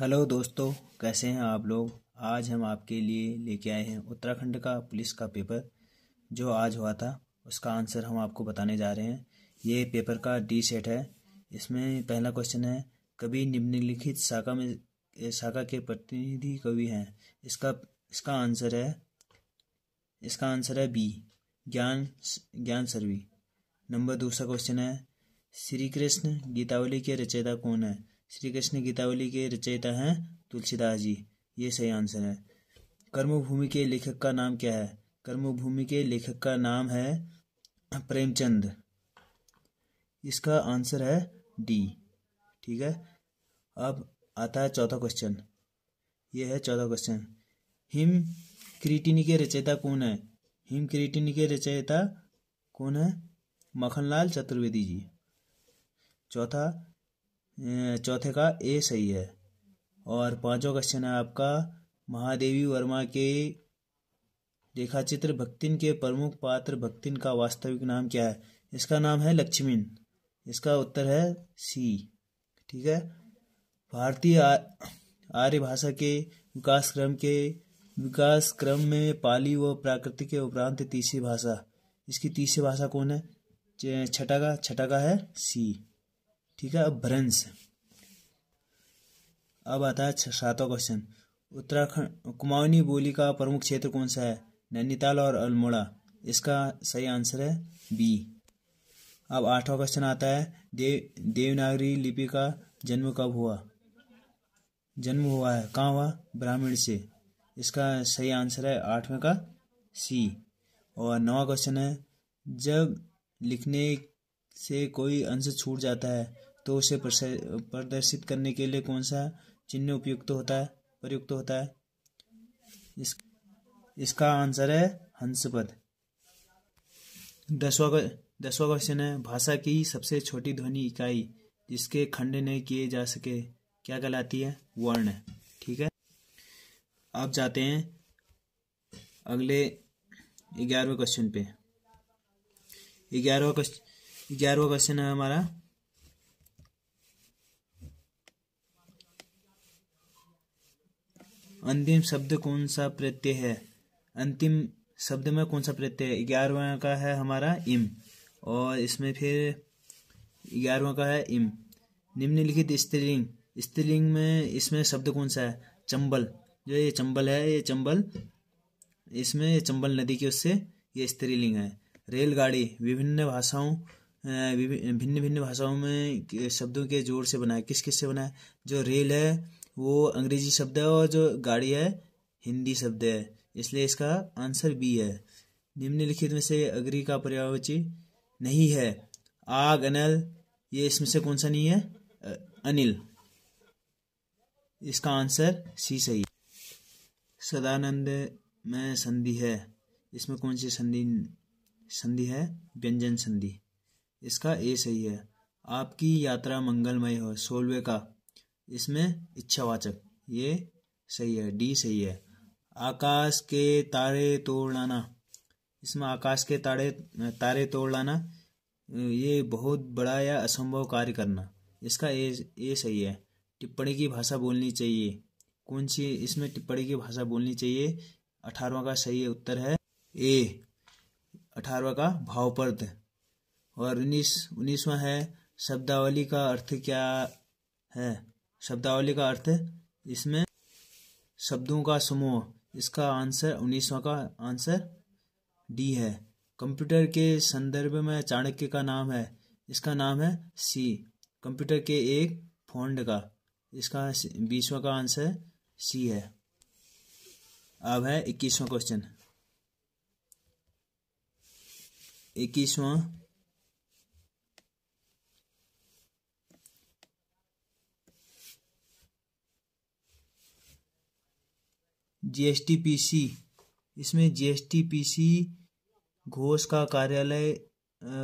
hello दोस्तों कैसे हैं आप लोग आज हम आपके लिए लेके आए हैं उत्तराखंड का पुलिस का पेपर जो आज हुआ था उसका आंसर हम आपको बताने जा रहे हैं ये पेपर का डी सेट है इसमें पहला क्वेश्चन है कवि निम्नलिखित शाखा में शाखा के प्रतिनिधि कवि हैं इसका इसका आंसर है इसका आंसर है बी ज्ञान ज्ञान सर्वी नंबर दूसरा क्वेश्चन है श्री कृष्ण गीतावली के रचयिता कौन है श्री कृष्ण गीतावली के रचयिता हैं तुलसीदास जी ये सही आंसर है कर्मभूमि के लेखक का नाम क्या है कर्मभूमि के लेखक का नाम है प्रेमचंद इसका आंसर है डी ठीक है अब आता है चौथा क्वेश्चन ये है चौथा क्वेश्चन हिम क्रिटिनी के रचयिता कौन है हिम क्रिटिनी के रचयिता कौन है मखनलाल चतुर्वेदी जी चौथा चौथे का ए सही है और पांचवा क्वेश्चन है आपका महादेवी वर्मा के रेखाचित्र भक्तिन के प्रमुख पात्र भक्तिन का वास्तविक नाम क्या है इसका नाम है लक्ष्मीन इसका उत्तर है सी ठीक है भारतीय आर्य भाषा के विकास क्रम के विकास क्रम में पाली व प्राकृतिक के उपरांत तीसरी भाषा इसकी तीसरी भाषा कौन है छठा का छठा का है सी ठीक है अब भ्रंश अब आता है सातवा क्वेश्चन उत्तराखंड कुमाऊनी बोली का प्रमुख क्षेत्र कौन सा है नैनीताल और अल्मोड़ा इसका सही आंसर है बी अब आठवां क्वेश्चन आता है देव देवनागरी लिपि का जन्म कब हुआ जन्म हुआ है कहाँ हुआ ब्राह्मण से इसका सही आंसर है आठवें का सी और नवा क्वेश्चन है जब लिखने से कोई अंश छूट जाता है तो उसे प्रदर्शित करने के लिए कौन सा चिन्ह उपयुक्त होता है प्रयुक्त होता है इस, इसका आंसर है हंसपद दसवा दसवा क्वेश्चन है भाषा की सबसे छोटी ध्वनि इकाई जिसके खंड नहीं किए जा सके क्या कहलाती है वर्ण ठीक है आप जाते हैं अगले ग्यारहवें क्वेश्चन पे ग्यारहवा क्वेश्चन ग्यारहवा क्वेश्चन है हमारा अंतिम शब्द कौन सा प्रत्यय है अंतिम शब्द में कौन सा प्रत्यय है ग्यारहवा का है हमारा इम और इसमें फिर ग्यारहवा का है इम निम्नलिखित स्त्रीलिंग स्त्रीलिंग में इसमें शब्द कौन सा है चंबल जो ये चंबल है ये चंबल इसमें चंबल नदी के उससे ये स्त्रीलिंग है रेलगाड़ी विभिन्न भाषाओं भिन्न भिन्न भाषाओं में शब्दों के जोड़ से बना है किस किस से बना है जो रेल है वो अंग्रेजी शब्द है और जो गाड़ी है हिंदी शब्द है इसलिए इसका आंसर बी है निम्नलिखित में से अग्री का पर्यावची नहीं है आग अनल ये इसमें से कौन सा नहीं है अनिल इसका आंसर सी सही सदानंद में संधि है इसमें कौन सी संधि संधि है व्यंजन संधि इसका ए सही है आपकी यात्रा मंगलमय हो सोलवे का इसमें इच्छावाचक ये सही है डी सही है आकाश के तारे तोड़ लाना इसमें आकाश के तारे तारे तोड़ लाना ये बहुत बड़ा या असंभव कार्य करना इसका ए ए सही है टिप्पणी की भाषा बोलनी चाहिए कौन सी इसमें टिप्पणी की भाषा बोलनी चाहिए अठारवा का सही उत्तर है ए अठारवा का भावपर्द और उन्नीस उन्नीसवा है शब्दावली का अर्थ क्या है शब्दावली का अर्थ इसमें शब्दों का समूह इसका आंसर उन्नीसवा का आंसर डी है कंप्यूटर के संदर्भ में चाणक्य का नाम है इसका नाम है सी कंप्यूटर के एक फोंड का इसका बीसवा का आंसर सी है अब है इक्कीसवा क्वेश्चन इक्कीसवा जीएसटीपीसी इसमें जीएसटीपीसी घोष का कार्यालय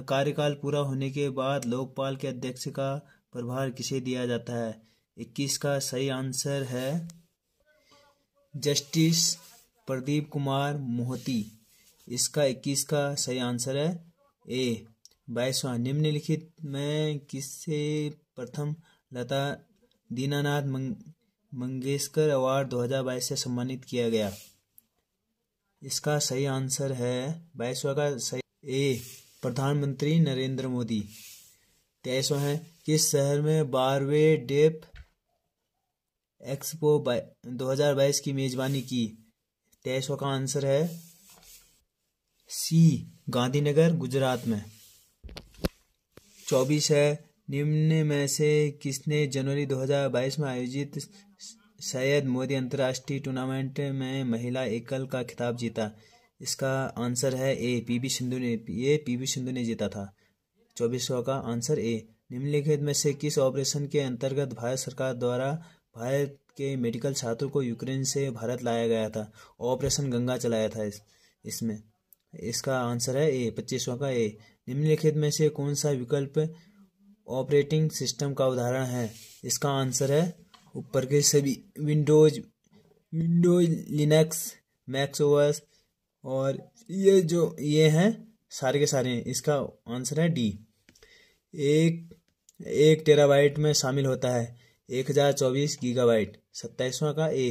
कार्यकाल पूरा होने के बाद लोकपाल के अध्यक्ष का प्रभार किसे दिया जाता है इक्कीस का सही आंसर है जस्टिस प्रदीप कुमार मोहती इसका इक्कीस का सही आंसर है ए बाईसवा निम्नलिखित में किससे प्रथम लता दीनानाथ मंगेशकर अवार्ड 2022 से सम्मानित किया गया इसका सही आंसर है बाईसवा का सही ए प्रधानमंत्री नरेंद्र मोदी तेईसवा है किस शहर में बारवे डेप एक्सपो दो हजार बाईस की मेजबानी की तेईसवा का आंसर है सी गांधीनगर गुजरात में चौबीस है निम्न में से किसने जनवरी 2022 में आयोजित शायद मोदी अंतर्राष्ट्रीय टूर्नामेंट में महिला एकल का खिताब जीता इसका आंसर है ए वी सिंधु ने ये वी सिंधु ने जीता था सौ का आंसर ए निम्नलिखित में से किस ऑपरेशन के अंतर्गत भारत सरकार द्वारा भारत के मेडिकल छात्रों को यूक्रेन से भारत लाया गया था ऑपरेशन गंगा चलाया था इस इसमें इसका आंसर है ए पच्चीसवा का ए निम्नलिखित में से कौन सा विकल्प ऑपरेटिंग सिस्टम का उदाहरण है इसका आंसर है ऊपर के सभी विंडोज विंडोज लिनक्स मैक्स और ये जो ये हैं सारे के सारे हैं इसका आंसर है डी एक एक टेराबाइट में शामिल होता है एक हज़ार चौबीस गीगाबाइट सत्ताईसवा का ए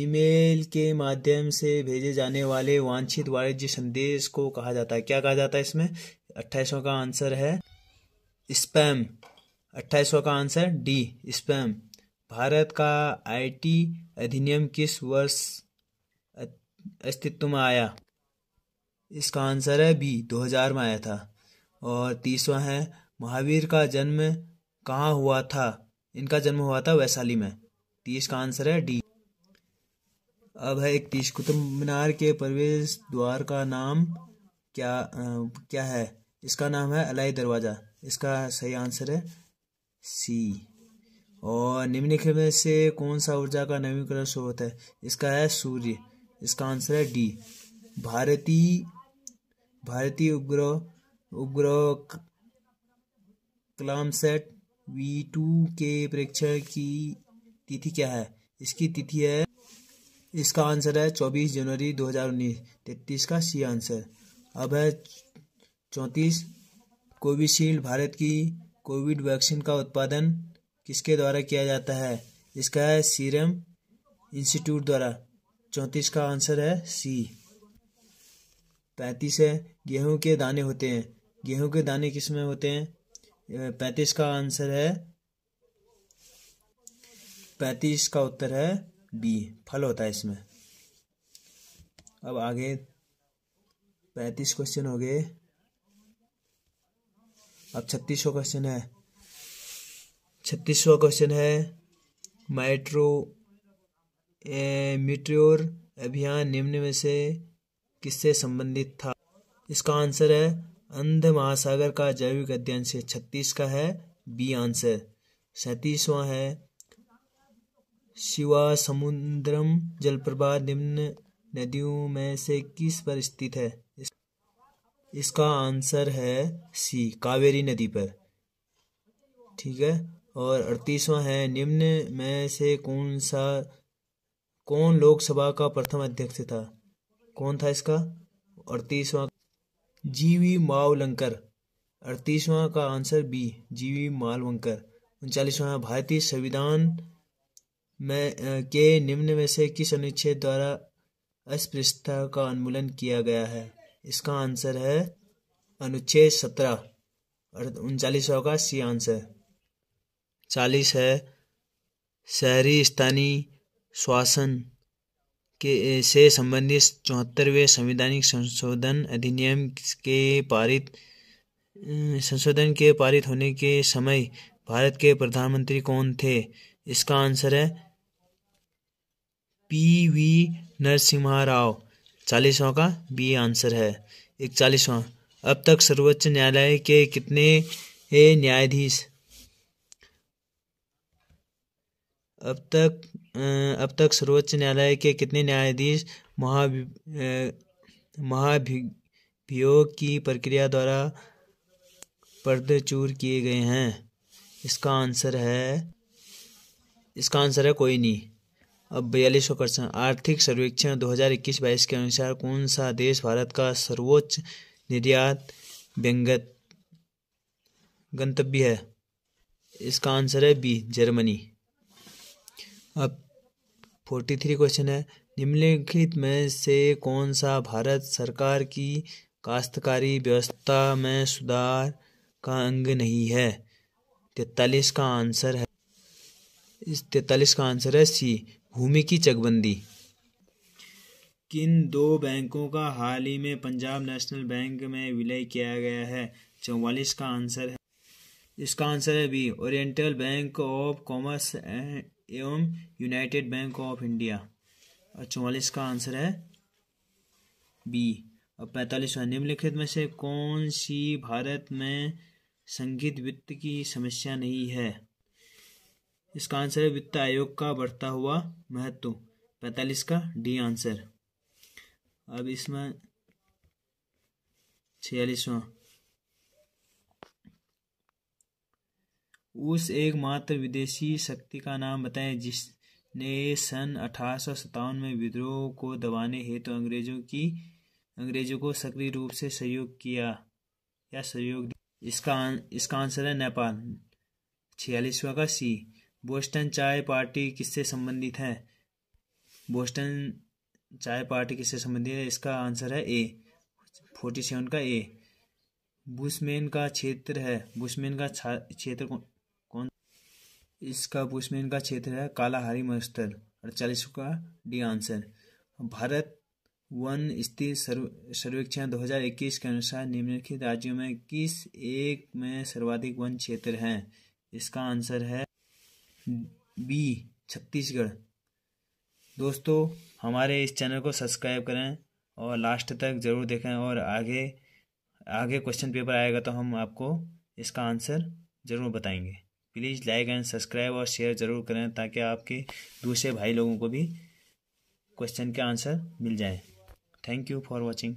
ईमेल के माध्यम से भेजे जाने वाले वांछित वाणिज्य संदेश को कहा जाता है क्या कहा जाता है इसमें अट्ठाईसवां का आंसर है स्पैम अट्ठाईसवां का आंसर डी स्पैम भारत का आई.टी अधिनियम किस वर्ष अस्तित्व में आया इसका आंसर है बी 2000 में आया था और तीसवा है महावीर का जन्म कहाँ हुआ था इनका जन्म हुआ था वैशाली में तीस का आंसर है डी अब है तीस कुतुब मीनार के प्रवेश द्वार का नाम क्या आ, क्या है इसका नाम है अलाई दरवाज़ा इसका सही आंसर है सी और निम्नलिखित में से कौन सा ऊर्जा का नवीकरण स्रोत है इसका है सूर्य इसका आंसर है डी भारतीय भारतीय उपग्रह उपग्रह सेट वी टू के परीक्षण की तिथि क्या है इसकी तिथि है इसका आंसर है 24 जनवरी 2019 तैतीस का सी आंसर अब है चौंतीस कोविशील्ड भारत की कोविड वैक्सीन का उत्पादन किसके द्वारा किया जाता है इसका है सीरम इंस्टीट्यूट द्वारा चौंतीस का आंसर है सी पैंतीस है गेहूं के दाने होते हैं गेहूं के दाने किस में होते हैं पैंतीस का आंसर है पैंतीस का उत्तर है बी फल होता है इसमें अब आगे पैंतीस क्वेश्चन हो गए अब छत्तीस क्वेश्चन है छत्तीसवा क्वेश्चन है माइट्रो मिट्रोर अभियान निम्न में से किससे संबंधित था इसका आंसर है अंध महासागर का जैविक अध्ययन से छत्तीस का है बी आंसर सैतीसवा है शिवा समुद्रम जलप्रपात निम्न नदियों में से किस पर स्थित है इसका आंसर है सी कावेरी नदी पर ठीक है और अड़तीसवां है निम्न में से कौन सा कौन लोकसभा का प्रथम अध्यक्ष था कौन था इसका अड़तीसवां जीवी मावलंकर अड़तीसवां का आंसर बी जीवी मालवंकर उनचालीसवां है भारतीय संविधान में के निम्न में से किस अनुच्छेद द्वारा अस्पृश्यता का उन्मूलन किया गया है इसका आंसर है अनुच्छेद सत्रह उनचालीसवा का सी आंसर चालीस है शहरी स्थानीय शासन के से संबंधित चौहत्तरवें संवैधानिक संशोधन अधिनियम के पारित संशोधन के पारित होने के समय भारत के प्रधानमंत्री कौन थे इसका आंसर है पी वी नरसिम्हा राव चालीसवां का बी आंसर है इकचालीसवां अब तक सर्वोच्च न्यायालय के कितने न्यायाधीश अब तक अब तक सर्वोच्च न्यायालय के कितने न्यायाधीश महाभि महाभियोग की प्रक्रिया द्वारा पर्दचूर किए गए हैं इसका आंसर है इसका आंसर है कोई नहीं अब बयालीसवा प्रश्न आर्थिक सर्वेक्षण 2021-22 के अनुसार कौन सा देश भारत का सर्वोच्च निर्यात व्यंगत गंतव्य है इसका आंसर है बी जर्मनी अब फोर्टी थ्री क्वेश्चन है निम्नलिखित में से कौन सा भारत सरकार की काश्तकारी व्यवस्था में सुधार का अंग नहीं है तैतालीस का आंसर है इस तैतालीस का आंसर है सी भूमि की चकबंदी किन दो बैंकों का हाल ही में पंजाब नेशनल बैंक में विलय किया गया है चौवालीस का आंसर है इसका आंसर है B Oriental Bank of Commerce and एवं यूनाइटेड बैंक ऑफ इंडिया और चौवालीस का आंसर है बी और पैंतालीसवा निम्नलिखित में से कौन सी भारत में संगीत वित्त की समस्या नहीं है इसका आंसर है वित्त आयोग का बढ़ता हुआ महत्व पैंतालीस का डी आंसर अब इसमें छियालीसवा उस एकमात्र विदेशी शक्ति का नाम बताएं जिसने सन अठारह में विद्रोह को दबाने हेतु तो अंग्रेजों की अंग्रेजों को सक्रिय रूप से सहयोग किया या सहयोग इसका इसका आंसर है नेपाल छियालीसवा का सी बोस्टन चाय पार्टी किससे संबंधित है बोस्टन चाय पार्टी किससे संबंधित है इसका आंसर है ए फोर्टी सेवन का ए बुशमैन का क्षेत्र है बुशमैन का क्षेत्र इसका पुष्पिन का क्षेत्र है काला हरी अड़चालीस का डी आंसर भारत वन स्थिर सर्वेक्षण 2021 के अनुसार निम्नलिखित राज्यों में किस एक में सर्वाधिक वन क्षेत्र है इसका आंसर है बी छत्तीसगढ़ दोस्तों हमारे इस चैनल को सब्सक्राइब करें और लास्ट तक ज़रूर देखें और आगे आगे क्वेश्चन पेपर आएगा तो हम आपको इसका आंसर ज़रूर बताएंगे प्लीज़ लाइक एंड सब्सक्राइब और शेयर ज़रूर करें ताकि आपके दूसरे भाई लोगों को भी क्वेश्चन के आंसर मिल जाए थैंक यू फॉर वॉचिंग